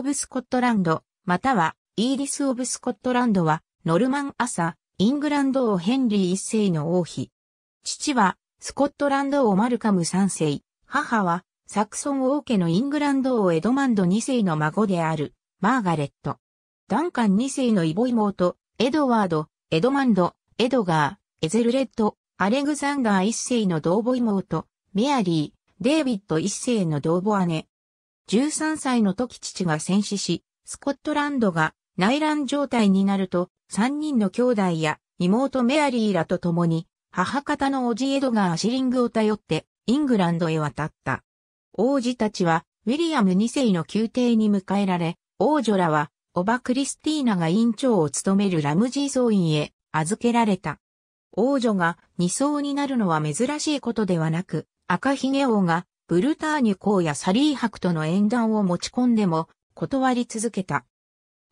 オブスコットランド、またはイーリス・オブスコットランドは、ノルマン朝、イングランド王ヘンリー一世の王妃。父は、スコットランド王マルカム三世。母は、サクソン王家のイングランド王エドマンド二世の孫である、マーガレット。ダンカン二世のイボ妹、エドワード、エドマンド、エドガー、エゼルレッド、アレグザンダー一世の同母妹、メアリー、デイビッド一世の同母姉、13歳の時父が戦死し、スコットランドが内乱状態になると、3人の兄弟や妹メアリーらと共に、母方のおじエドガー・シリングを頼って、イングランドへ渡った。王子たちは、ウィリアム2世の宮廷に迎えられ、王女らは、オバ・クリスティーナが院長を務めるラムジー総院へ預けられた。王女が二層になるのは珍しいことではなく、赤ひげ王がブルターニュ公やサリー伯との縁談を持ち込んでも断り続けた。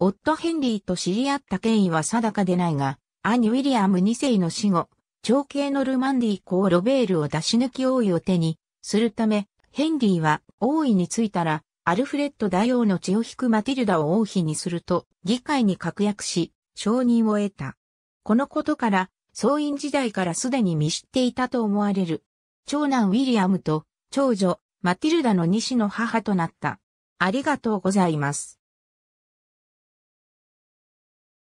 夫ヘンリーと知り合った権威は定かでないが、兄ウィリアム2世の死後、長兄のルマンディ公ロベールを出し抜き王位を手にするため、ヘンリーは王位についたら、アルフレッド大王の血を引くマティルダを王妃にすると、議会に確約し、承認を得た。このことから、総員時代からすでに見知っていたと思われる。長男ウィリアムと長女、マティルダの西の母となった。ありがとうございます。